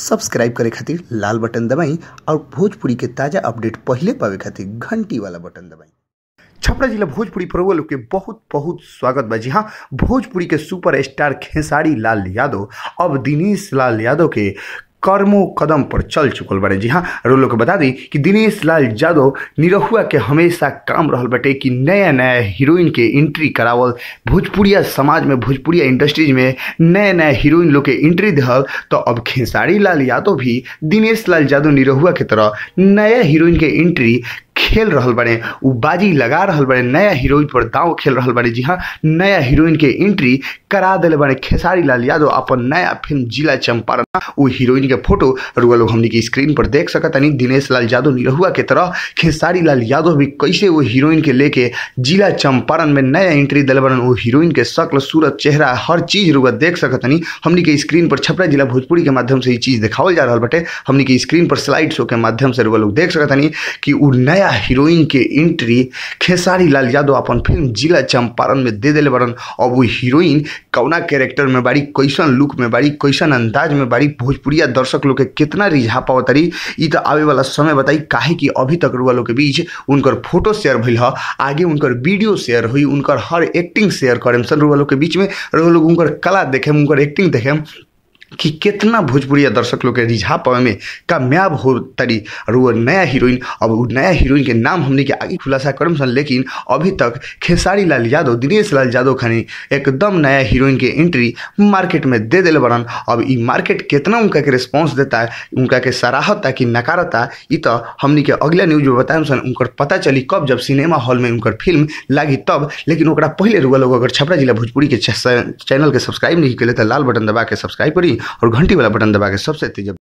subscribe करे खातिर लाल button दबाई और भोजपुरी के ताज़ा अपडेट पहले पावे खातिर घंटी वाला बटन दबाई छपरा जिला भोजपुरी प्रबल के बहुत बहुत स्वागत बा जी हाँ भोजपुरी के सुपर स्टार खेसारी लाल यादव अब दिनेश लाल यादव के कर्मों कदम पर चल चुकल बारे जी हाँ और लोग बता दी कि दिनेश लाल यादव निरहुआ के हमेशा काम रहल बटे कि नया नया हीरोइन के एंट्री करावल भोजपुरिया समाज में भोजपुरिया इंडस्ट्रीज में नया नया हीरोइन लोग के एंट्री दिहल तो अब खेसारी लाल यादव भी दिनेश लाल यादव निरहुआ के तरह नया हीरोइन के एंट्री खेल रहा बने उ बाजी लगा रहा बने नया हीरोइन पर दाव खेल रहा बने जी हाँ नया हीरोइन के एंट्री करा दिल बने खेसारी लाल यादव अपन नया फिल्म जिला चंपारण उ हीरोइन के फोटो रुआ लोग हमने की स्क्रीन पर देख सकत नहीं दिनेश लाल यादव निरहुआ के तरह खेसारी लाल यादव भी कैसे वो हीरोइन के लेके जिला चंपारण में नया एंट्री दिल बड़े हीरोइन के शक्ल सूरत चेहरा हर चीज रुआ देख सकत नहीं हमने के स्क्रीन पर छपरा जिला भोजपुरी के माध्यम से ये चीज दिखावल जा रहा बटे हमने की स्क्रीन पर स्लाइड शो के माध्यम से रुआ लोग देख सकत नहीं कि उ नया हीरोइन के एंट्री खेसारी लाल यादव अपन फिल्म जिला चंपारण में दे दिले बड़न और वो हीरोइन कौना कैरेक्टर में बारी कैसन लुक में बारी कैसन अंदाज में बारी भोजपुरिया दर्शक लोग के कितना रिझा पावत रही इ तो आवे वाला समय बताई काहे कि अभी तक रुआ लोग के बीच उनकर फोटो शेयर भइल है आगे उनकर वीडियो शेयर हुई उनकर हर एक्टिंग शेयर सन रुआ लोग के बीच में रुआ लोग उनकर कला देखेम उनकर एक्टिंग देखेम कि कितना भोजपुरी दर्शक लोग के रिझा पवे में कामयाब हो तरी और वो नया हीरोइन अब वो नया हीरोइन के नाम हमने के आगे खुलासा करम सन लेकिन अभी तक खेसारी लाल यादव दिनेश लाल यादव खानी एकदम नया हीरोइन के एंट्री मार्केट में दे दिल बड़न अब ई मार्केट कितना उनका के रिस्पॉन्स देता है उनका के सराहता कि नकारता ये तो हमने के अगला न्यूज में बताए सन उन पता चली कब जब सिनेमा हॉल में उनकर फिल्म लागी तब लेकिन पहले रुआ लोग अगर छपरा जिला भोजपुरी के चैनल के सब्सक्राइब नहीं कैले तो लाल बटन दबा के सब्सक्राइब करी और घंटी वाला बटन दबा के सबसे तेज